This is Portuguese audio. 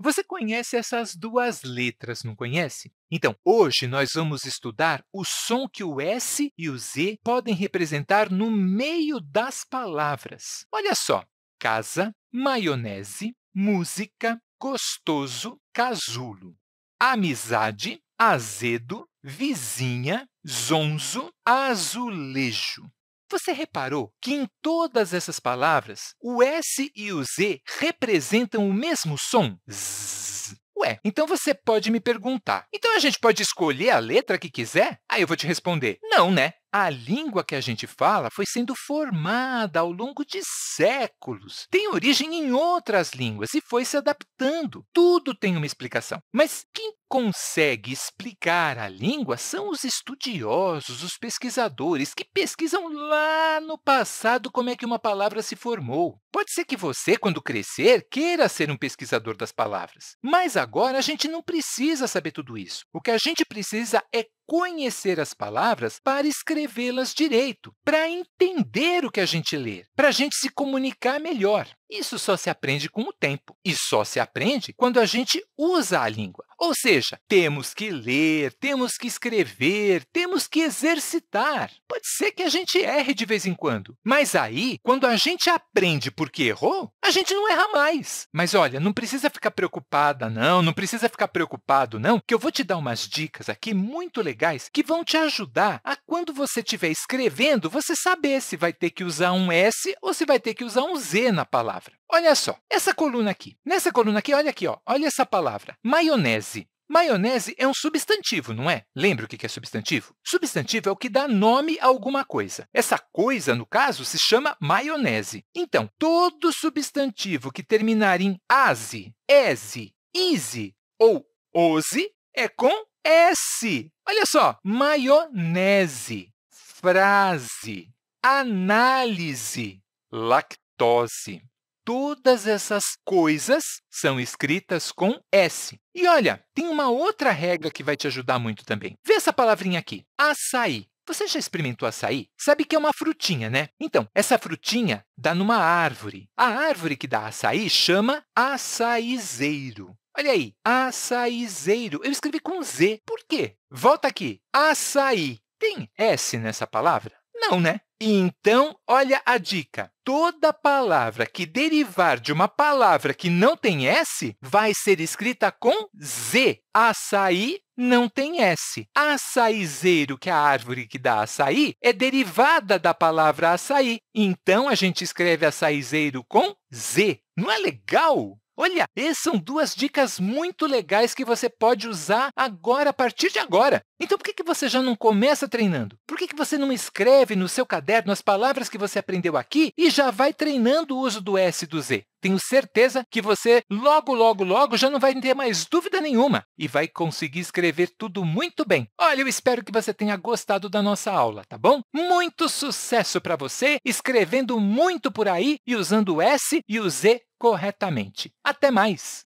Você conhece essas duas letras, não conhece? Então, hoje nós vamos estudar o som que o S e o Z podem representar no meio das palavras. Olha só, casa, maionese, música, gostoso, casulo, amizade, azedo, vizinha, zonzo, azulejo. Você reparou que em todas essas palavras, o S e o Z representam o mesmo som? Zzz. Ué, então você pode me perguntar, então a gente pode escolher a letra que quiser? Aí eu vou te responder, não, né? A língua que a gente fala foi sendo formada ao longo de séculos. Tem origem em outras línguas e foi se adaptando. Tudo tem uma explicação. Mas quem consegue explicar a língua são os estudiosos, os pesquisadores, que pesquisam lá no passado como é que uma palavra se formou. Pode ser que você, quando crescer, queira ser um pesquisador das palavras, mas agora a gente não precisa saber tudo isso. O que a gente precisa é conhecer as palavras para escrevê-las direito, para entender o que a gente lê, para a gente se comunicar melhor. Isso só se aprende com o tempo e só se aprende quando a gente usa a língua. Ou seja, temos que ler, temos que escrever, temos que exercitar. Pode ser que a gente erre de vez em quando, mas aí, quando a gente aprende porque errou, a gente não erra mais. Mas olha, não precisa ficar preocupada, não, não precisa ficar preocupado, não, que eu vou te dar umas dicas aqui muito legais que vão te ajudar a quando você estiver escrevendo, você saber se vai ter que usar um S ou se vai ter que usar um Z na palavra. Olha só, essa coluna aqui. Nessa coluna aqui, olha aqui, ó, olha essa palavra, maionese. Maionese é um substantivo, não é? Lembra o que é substantivo? Substantivo é o que dá nome a alguma coisa. Essa coisa, no caso, se chama maionese. Então, todo substantivo que terminar em ase, ese, ise ou ose é com S. Olha só, maionese, frase, análise, lactose todas essas coisas são escritas com S. E olha, tem uma outra regra que vai te ajudar muito também. Vê essa palavrinha aqui, açaí. Você já experimentou açaí? Sabe que é uma frutinha, né? Então, essa frutinha dá numa árvore. A árvore que dá açaí chama açaizeiro. Olha aí, açaizeiro. Eu escrevi com Z. Por quê? Volta aqui. Açaí. Tem S nessa palavra? Não, né? E então, olha a dica. Toda palavra que derivar de uma palavra que não tem S vai ser escrita com Z. Açaí não tem S. Açaizeiro, que é a árvore que dá açaí, é derivada da palavra açaí. Então, a gente escreve açaizeiro com Z. Não é legal? Olha, essas eh, são duas dicas muito legais que você pode usar agora, a partir de agora. Então, por que, você já não começa treinando? Por que, que você não escreve no seu caderno as palavras que você aprendeu aqui e já vai treinando o uso do S e do Z? Tenho certeza que você logo, logo, logo já não vai ter mais dúvida nenhuma e vai conseguir escrever tudo muito bem. Olha, eu espero que você tenha gostado da nossa aula, tá bom? Muito sucesso para você escrevendo muito por aí e usando o S e o Z corretamente. Até mais!